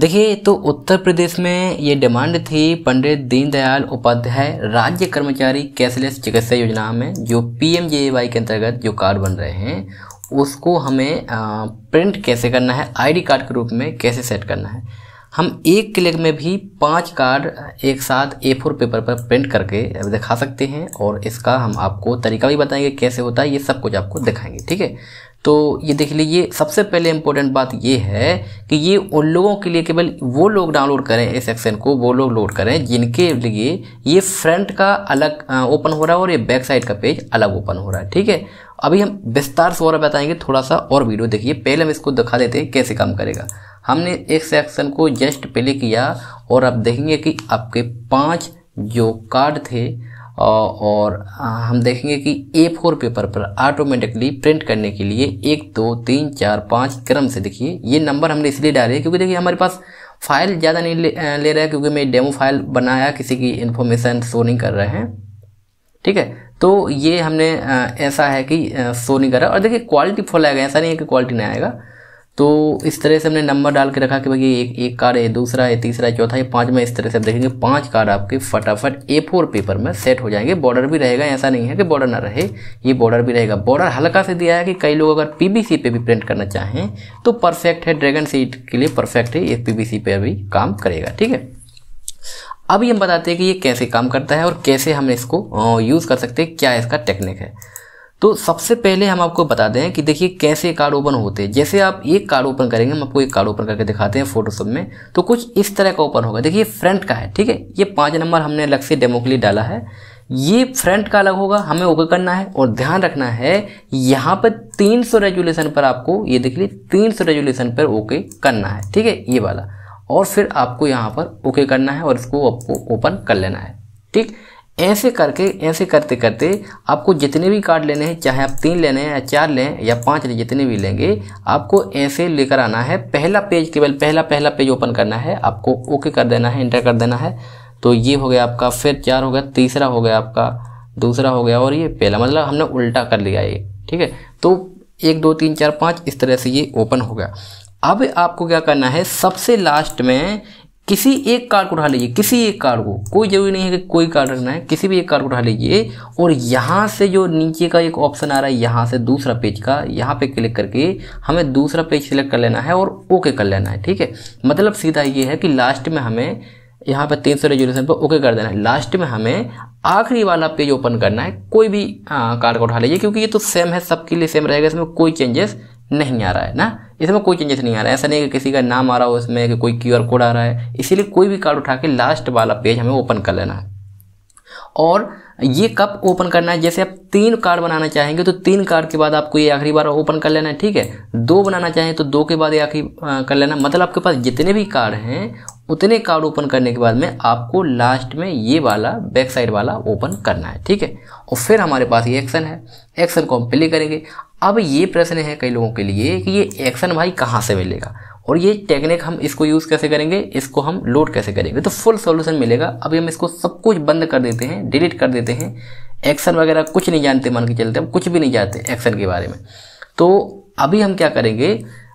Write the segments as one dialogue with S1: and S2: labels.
S1: देखिए तो उत्तर प्रदेश में ये डिमांड थी पंडित दीनदयाल उपाध्याय राज्य कर्मचारी कैशलेस चिकित्सा योजना में जो पीएमजेएवाई के अंतर्गत जो कार्ड बन रहे हैं उसको हमें आ, प्रिंट कैसे करना है आईडी कार्ड के रूप में कैसे सेट करना है हम एक क्लिक में भी पांच कार्ड एक साथ ए फोर पेपर पर प्रिंट करके दिखा सकते हैं और इसका हम आपको तरीका भी बताएंगे कैसे होता है ये सब कुछ आपको दिखाएंगे ठीक है तो ये देख लीजिए सबसे पहले इम्पोर्टेंट बात ये है कि ये उन लोगों के लिए केवल वो लोग डाउनलोड करें इस एक्शन को वो लोग लोड करें जिनके लिए ये फ्रंट का अलग ओपन हो रहा है और ये बैक साइड का पेज अलग ओपन हो रहा है ठीक है अभी हम विस्तार से और बताएंगे थोड़ा सा और वीडियो देखिए पहले हम इसको दिखा देते हैं कैसे काम करेगा हमने एक सेक्शन को जस्ट प्ले किया और आप देखेंगे कि आपके पाँच जो कार्ड थे और हम देखेंगे कि ए फोर पेपर पर ऑटोमेटिकली प्रिंट करने के लिए एक दो तीन चार पाँच क्रम से देखिए ये नंबर हमने इसलिए डाले क्योंकि देखिए हमारे पास फाइल ज़्यादा नहीं ले, ले रहा है क्योंकि मैं डेमो फाइल बनाया किसी की इन्फॉर्मेशन शो नहीं कर रहे हैं ठीक है तो ये हमने ऐसा है कि शो नहीं कर रहा और देखिए क्वालिटी फुल आएगा ऐसा नहीं है कि क्वालिटी नहीं आएगा तो इस तरह से हमने नंबर डाल के रखा कि भाई एक एक कार्ड है दूसरा है तीसरा है चौथा है पाँच में इस तरह से आप देखेंगे पांच कार्ड आपके फटाफट ए फोर पेपर में सेट हो जाएंगे बॉर्डर भी रहेगा ऐसा नहीं है कि बॉर्डर ना रहे ये बॉर्डर भी रहेगा बॉर्डर हल्का से दिया है कि कई लोग अगर पीबीसी पे भी प्रिंट करना चाहें तो परफेक्ट है ड्रैगन सीट के लिए परफेक्ट है ये पीबीसी पे भी काम करेगा ठीक है अभी हम बताते हैं कि ये कैसे काम करता है और कैसे हम इसको यूज़ कर सकते हैं क्या इसका टेक्निक है तो सबसे पहले हम आपको बता दें कि देखिए कैसे कार्ड ओपन होते हैं जैसे आप एक कार्ड ओपन करेंगे हम आपको एक कार्ड ओपन करके दिखाते हैं फोटोशॉप में तो कुछ इस तरह का ओपन होगा देखिए फ्रंट का है ठीक है ये पांच नंबर हमने अलग से डेमो के लिए डाला है ये फ्रंट का अलग होगा हमें ओके करना है और ध्यान रखना है यहाँ पर 300 रेजुलेशन पर आपको ये देख लीजिए तीन रेजुलेशन पर ओके करना है ठीक है ये वाला और फिर आपको यहाँ पर ओके करना है और इसको आपको ओपन कर लेना है ठीक ऐसे करके ऐसे करते करते आपको जितने भी कार्ड लेने हैं चाहे आप तीन लेने हैं या चार लें या पाँच लें जितने भी लेंगे आपको ऐसे लेकर आना है पहला पेज केवल पहला पहला पेज ओपन करना है आपको ओके कर देना है इंटर कर देना है तो ये हो गया आपका फिर चार हो गया तीसरा हो गया आपका दूसरा हो गया और ये पहला मतलब हमने उल्टा कर लिया ये ठीक है तो एक दो तीन चार पाँच इस तरह से ये ओपन हो गया अब आपको क्या करना है सबसे लास्ट में किसी एक कार को उठा लीजिए किसी एक कार को कोई ज़रूरी नहीं है कि कोई कार रखना है किसी भी एक कार को उठा लीजिए और यहाँ से जो नीचे का एक ऑप्शन आ रहा है यहाँ से दूसरा पेज का यहाँ पे क्लिक करके हमें दूसरा पेज सिलेक्ट कर लेना है और ओके कर लेना है ठीक है मतलब सीधा ये है कि लास्ट में हमें यहाँ पर तीन सौ रेजोल्यूशन पर ओके कर देना है लास्ट में हमें आखिरी वाला पेज ओपन करना है कोई भी कार को उठा लीजिए क्योंकि ये तो सेम है सबके लिए सेम रहेगा इसमें कोई चेंजेस नहीं आ रहा है ना इसमें कोई चेंजेस नहीं आ रहा है ऐसा नहीं कि किसी का नाम आ रहा हो इसमें कि कोई क्यू कोड आ रहा है इसीलिए कोई भी कार्ड उठा के लास्ट वाला पेज हमें ओपन कर लेना है और ये कब ओपन करना है जैसे आप तीन कार्ड बनाना चाहेंगे तो तीन कार्ड के बाद आपको ये आखिरी बार ओपन कर लेना है ठीक है दो बनाना चाहें तो दो के बाद ये आखिरी कर लेना मतलब आपके पास जितने भी कार्ड हैं उतने कार्ड ओपन करने के बाद में आपको लास्ट में ये वाला बैक साइड वाला ओपन करना है ठीक है और फिर हमारे पास ये एक्शन है एक्शन को हम प्ले करेंगे अब ये प्रश्न है कई लोगों के लिए कि ये एक्शन भाई कहाँ से मिलेगा और ये टेक्निक हम इसको यूज़ कैसे करेंगे इसको हम लोड कैसे करेंगे तो फुल सॉल्यूशन मिलेगा अभी हम इसको सब कुछ बंद कर देते हैं डिलीट कर देते हैं एक्शन वगैरह कुछ नहीं जानते मान के चलते हम कुछ भी नहीं जानते एक्शन के बारे में तो अभी हम क्या करेंगे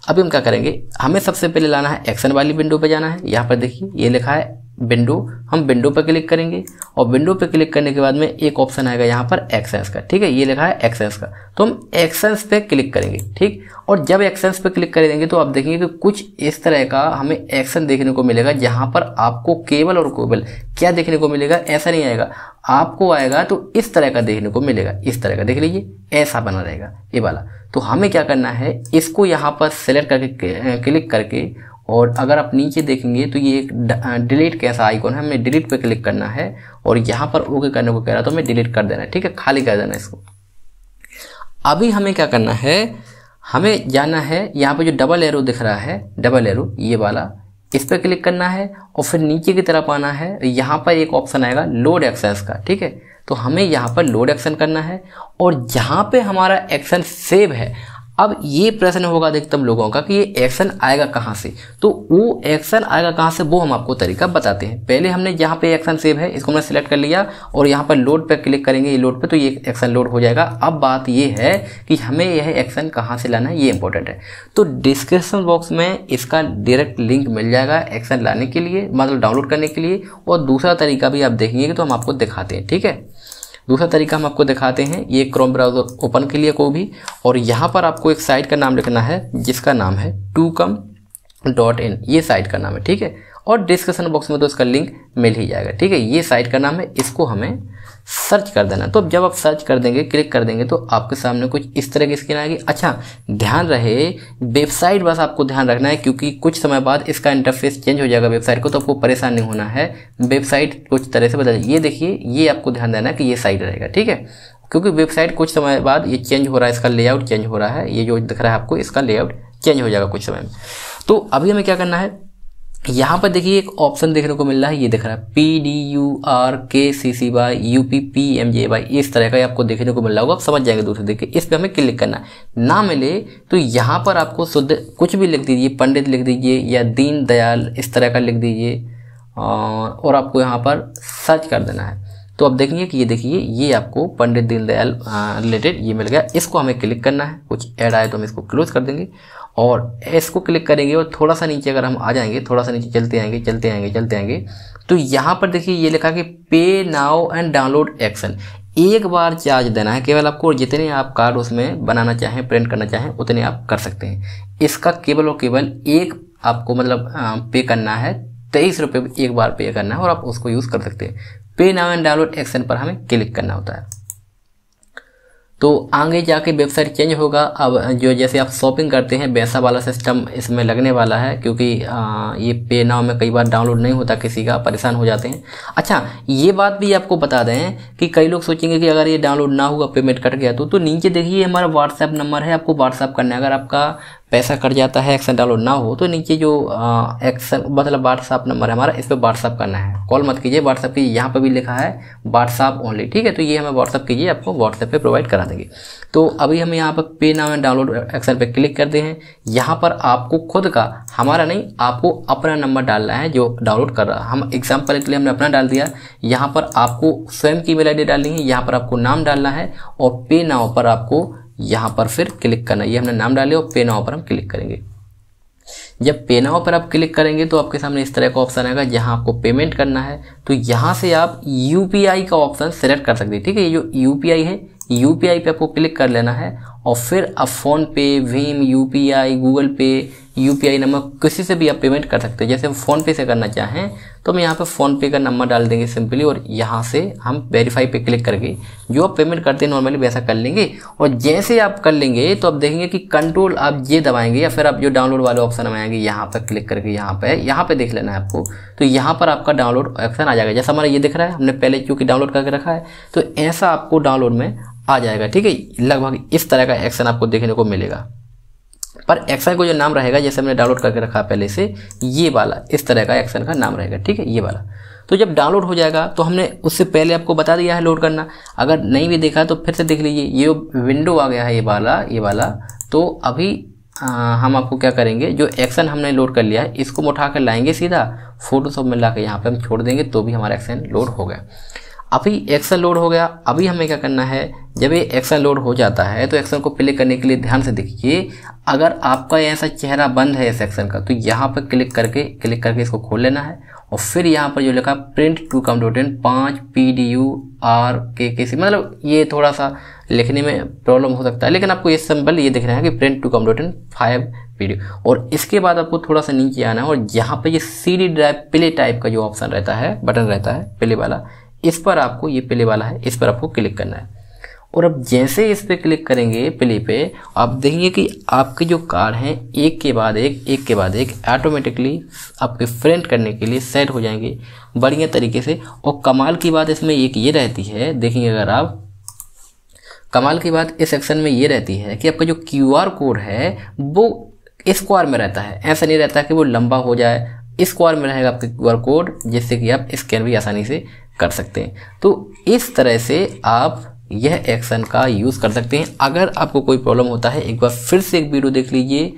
S1: अभी हम क्या करेंगे हमें सबसे पहले लाना है एक्शन वाली विंडो पर जाना है यहाँ पर देखिए ये लिखा है विंडो हम विंडो पर क्लिक करेंगे और विंडो पर क्लिक करने के बाद में एक ऑप्शन आएगा यहाँ पर एक्सेस का ठीक है ये लिखा है एक्सेस का तो हम एक्सेस पे क्लिक करेंगे ठीक और जब एक्सेस पे क्लिक करेंगे तो आप देखेंगे कि कुछ इस तरह का हमें एक्शन देखने को मिलेगा जहाँ पर आपको केबल और केबल क्या देखने को मिलेगा ऐसा नहीं आएगा आपको आएगा तो इस तरह का देखने को मिलेगा इस तरह का देख लीजिए ऐसा बना रहेगा ये वाला तो हमें क्या करना है इसको यहाँ पर सेलेक्ट करके क्लिक करके और अगर आप नीचे देखेंगे तो ये एक डिलीट कैसा आइकॉन है हमें डिलीट पे क्लिक करना है और यहाँ पर ओके करने को कह रहा तो हमें डिलीट कर देना है ठीक है खाली कर देना इसको अभी हमें क्या करना है हमें जाना है यहाँ पे जो डबल एरो दिख रहा है डबल एरो ये वाला इस पर क्लिक करना है और फिर नीचे की तरफ आना है यहाँ पर एक ऑप्शन आएगा लोड एक्सेस का ठीक है तो हमें यहाँ पर लोड एक्शन करना है और जहाँ पे हमारा एक्शन सेव है अब ये प्रश्न होगा अधिकतम लोगों का कि ये एक्शन आएगा कहाँ से तो वो एक्शन आएगा कहाँ से वो हम आपको तरीका बताते हैं पहले हमने यहाँ पे एक्शन सेव है इसको हमने सेलेक्ट कर लिया और यहाँ पर लोड पर क्लिक करेंगे ये लोड पे तो ये एक्शन लोड हो जाएगा अब बात ये है कि हमें यह एक्शन कहाँ से लाना है ये इंपॉर्टेंट है तो डिस्क्रिप्सन बॉक्स में इसका डायरेक्ट लिंक मिल जाएगा एक्शन लाने के लिए मतलब डाउनलोड करने के लिए और दूसरा तरीका भी आप देखेंगे तो हम आपको दिखाते हैं ठीक है दूसरा तरीका हम आपको दिखाते हैं ये क्रोम ब्राउज़र ओपन के लिए को भी और यहाँ पर आपको एक साइट का नाम लिखना है जिसका नाम है टू कम डॉट इन ये साइट का नाम है ठीक है और डिस्क्रिप्शन बॉक्स में तो इसका लिंक मिल ही जाएगा ठीक है ये साइट का नाम है इसको हमें सर्च कर देना तो जब आप सर्च कर देंगे क्लिक कर देंगे तो आपके सामने कुछ इस तरह की स्क्रीन आएगी अच्छा ध्यान रहे वेबसाइट बस आपको ध्यान रखना है क्योंकि कुछ समय बाद इसका इंटरफेस चेंज हो जाएगा वेबसाइट को तो आपको परेशान नहीं होना है वेबसाइट कुछ तरह से बदल ये देखिए ये आपको ध्यान देना है कि ये साइट रहेगा ठीक है क्योंकि वेबसाइट कुछ समय बाद ये चेंज हो रहा है इसका लेआउट चेंज हो रहा है ये जो दिख रहा है आपको इसका लेआउट चेंज हो जाएगा कुछ समय में तो अभी हमें क्या करना है यहाँ पर देखिए एक ऑप्शन देखने को मिल रहा है ये दिख रहा है P D U R K C C by U P P M J by इस तरह का आपको देखने को मिल रहा होगा आप समझ जाएंगे दूसरे देखिए इस पर हमें क्लिक करना है ना मिले तो यहाँ पर आपको शुद्ध कुछ भी लिख दीजिए पंडित लिख दीजिए या दीन दयाल इस तरह का लिख दीजिए और आपको यहाँ पर सर्च कर देना है तो आप देखेंगे कि ये देखिए ये आपको पंडित दीनदयाल रिलेटेड ये मिल गया इसको हमें क्लिक करना है कुछ ऐड आए तो हम इसको क्लोज कर देंगे और एस को क्लिक करेंगे और थोड़ा सा नीचे अगर हम आ जाएंगे थोड़ा सा नीचे चलते आएंगे चलते आएंगे चलते आएंगे तो यहाँ पर देखिए ये लिखा कि पे नाउ एंड डाउनलोड एक्शन एक बार चार्ज देना है केवल आपको जितने आप कार्ड उसमें बनाना चाहें प्रिंट करना चाहें उतने आप कर सकते हैं इसका केवल और केवल एक आपको मतलब पे करना है तेईस रुपये एक बार पे करना है और आप उसको यूज़ कर सकते हैं पे नाउ एंड डाउनलोड एक्शन पर हमें क्लिक करना होता है तो आगे जाके वेबसाइट चेंज होगा अब जो जैसे आप शॉपिंग करते हैं वैसा वाला सिस्टम इसमें लगने वाला है क्योंकि आ, ये पे नाव में कई बार डाउनलोड नहीं होता किसी का परेशान हो जाते हैं अच्छा ये बात भी आपको बता दें कि कई लोग सोचेंगे कि अगर ये डाउनलोड ना हुआ पेमेंट कट गया तो तो नीचे देखिए हमारा व्हाट्सएप नंबर है आपको व्हाट्सएप करना है अगर आपका पैसा कट जाता है एक्शन डाउनलोड ना हो तो नीचे जो एक्शन मतलब व्हाट्सअप नंबर है हमारा इस पर व्हाट्सअप करना है कॉल मत कीजिए व्हाट्सअप की यहाँ पर भी लिखा है व्हाट्सअप ओनली ठीक है तो ये हमें व्हाट्सअप कीजिए आपको व्हाट्सएप पर प्रोवाइड करा देंगे तो अभी हम यहाँ पर पे नाम एंड डाउनलोड एक्शन पर क्लिक करते हैं यहाँ पर आपको खुद का हमारा नहीं आपको अपना नंबर डालना है जो डाउनलोड कर रहा हम एग्जाम्पल के लिए हमने अपना डाल दिया यहाँ पर आपको स्वयं की मेल आई डालनी है यहाँ पर आपको नाम डालना है और पे नाव पर आपको यहाँ पर फिर क्लिक करना ये हमने नाम डाले और पेनाओ पर हम क्लिक करेंगे जब पेनाओ पर आप क्लिक करेंगे तो आपके सामने इस तरह का ऑप्शन आएगा जहाँ आपको पेमेंट करना है तो यहाँ से आप यू का ऑप्शन सेलेक्ट कर सकते हैं ठीक है ये जो यू है यू पे आपको क्लिक कर लेना है और फिर आप फ़ोन पे भीम U Google Pay UPI number किसी से भी आप पेमेंट कर सकते हैं जैसे हम फ़ोनपे से करना चाहें तो हम यहाँ पे फ़ोनपे का नंबर डाल देंगे सिंपली और यहाँ से हम वेरीफाई पे क्लिक करके जो आप पेमेंट करते हैं नॉर्मली वैसा कर लेंगे और जैसे आप कर लेंगे तो आप देखेंगे कि कंट्रोल आप ये दबाएंगे या फिर आप जो डाउनलोड वाले ऑप्शन में आएंगे यहाँ पर क्लिक करके यहाँ पर यहाँ पर देख लेना है आपको तो यहाँ पर आपका डाउनलोड ऑप्शन आ जाएगा जैसा हमारा ये दिख रहा है हमने पहले क्योंकि डाउनलोड करके रखा है तो ऐसा आपको डाउनलोड में आ जाएगा ठीक है लगभग इस तरह का एक्शन आपको देखने को मिलेगा पर एक्शन को जो नाम रहेगा जैसे हमने डाउनलोड करके रखा पहले से ये वाला इस तरह का एक्शन का नाम रहेगा ठीक है ये वाला तो जब डाउनलोड हो जाएगा तो हमने उससे पहले आपको बता दिया है लोड करना अगर नहीं भी देखा तो फिर से देख लीजिए ये विंडो आ गया है ये वाला ये वाला तो अभी आ, हम आपको क्या करेंगे जो एक्शन हमने लोड कर लिया है इसको उठा कर लाएंगे सीधा फोटोशॉप में ला के यहाँ पर हम छोड़ देंगे तो भी हमारा एक्शन लोड हो गया अभी एक्सल लोड हो गया अभी हमें क्या करना है जब ये एक्सल लोड हो जाता है तो एक्सल को प्ले करने के लिए ध्यान से देखिए अगर आपका ऐसा चेहरा बंद है इस एक्सल का तो यहाँ पर क्लिक करके क्लिक करके इसको खोल लेना है और फिर यहाँ पर जो लिखा print to come dot in पाँच पी डी यू आर के के सी मतलब ये थोड़ा सा लिखने में प्रॉब्लम हो सकता है लेकिन आपको ये सिंपल ये देखना है कि print to come dot in five D और इसके बाद आपको थोड़ा सा नीचे आना है और यहाँ पर ये C D drive play type का जो ऑप्शन रहता है बटन रहता है प्ले वाला इस पर आपको ये प्ले वाला है इस पर आपको क्लिक करना है और अब जैसे इस पर क्लिक करेंगे प्ले पे आप देखेंगे कि आपकी जो कार हैं एक के बाद एक एक के बाद एक ऑटोमेटिकली आपके फ्रेंड करने के लिए सेट हो जाएंगे बढ़िया तरीके से और कमाल की बात इसमें एक ये रहती है देखेंगे अगर आप कमाल की बात इस सेक्शन में ये रहती है कि आपका जो क्यू आर कोड है वो स्क्वायर में रहता है ऐसा नहीं रहता कि वो लंबा हो जाए स्क्वायर में रहेगा आपका क्यू आर कोड जिससे कि आप स्कैन भी आसानी से कर सकते हैं तो इस तरह से आप यह एक्शन का यूज़ कर सकते हैं अगर आपको कोई प्रॉब्लम होता है एक बार फिर से एक वीडियो देख लीजिए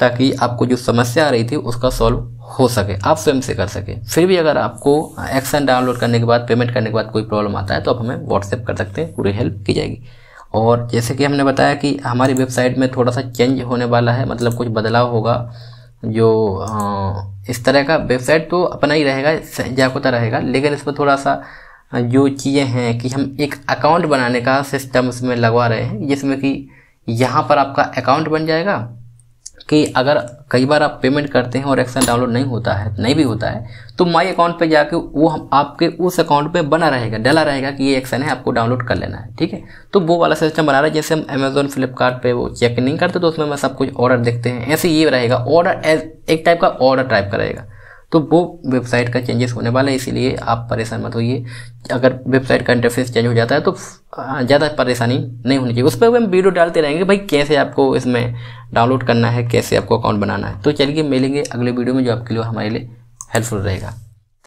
S1: ताकि आपको जो समस्या आ रही थी उसका सॉल्व हो सके आप स्वयं से कर सके फिर भी अगर आपको एक्शन डाउनलोड करने के बाद पेमेंट करने के बाद कोई प्रॉब्लम आता है तो आप हमें व्हाट्सएप कर सकते हैं पूरी हेल्प की जाएगी और जैसे कि हमने बताया कि हमारी वेबसाइट में थोड़ा सा चेंज होने वाला है मतलब कुछ बदलाव होगा जो हाँ, इस तरह का वेबसाइट तो अपना ही रहेगा जाकोता रहेगा लेकिन इसमें थोड़ा सा जो चीज़ें हैं कि हम एक अकाउंट बनाने का सिस्टम इसमें लगवा रहे हैं जिसमें कि यहाँ पर आपका अकाउंट बन जाएगा कि अगर कई बार आप पेमेंट करते हैं और एक्शन डाउनलोड नहीं होता है नहीं भी होता है तो माई अकाउंट पे जाके वो हम आपके उस अकाउंट पे बना रहेगा डला रहेगा कि ये एक्शन है आपको डाउनलोड कर लेना है ठीक है तो वो वाला सिस्टम बना रहा है जैसे हम अमेजोन फ्लिपकार्ट वो चेक नहीं करते तो उसमें हम सब कुछ ऑर्डर देखते हैं ऐसे ये रहेगा ऑर्डर एज एक टाइप का ऑर्डर टाइप का रहेगा तो वो वेबसाइट का चेंजेस होने वाला है इसीलिए आप परेशान मत होइए अगर वेबसाइट का इंटरफेस चेंज हो जाता है तो ज़्यादा परेशानी नहीं होनी चाहिए उस पर हम वीडियो डालते रहेंगे भाई कैसे आपको इसमें डाउनलोड करना है कैसे आपको अकाउंट बनाना है तो चलिए मिलेंगे अगले वीडियो में जो आपके लिए हमारे लिए हेल्पफुल रहेगा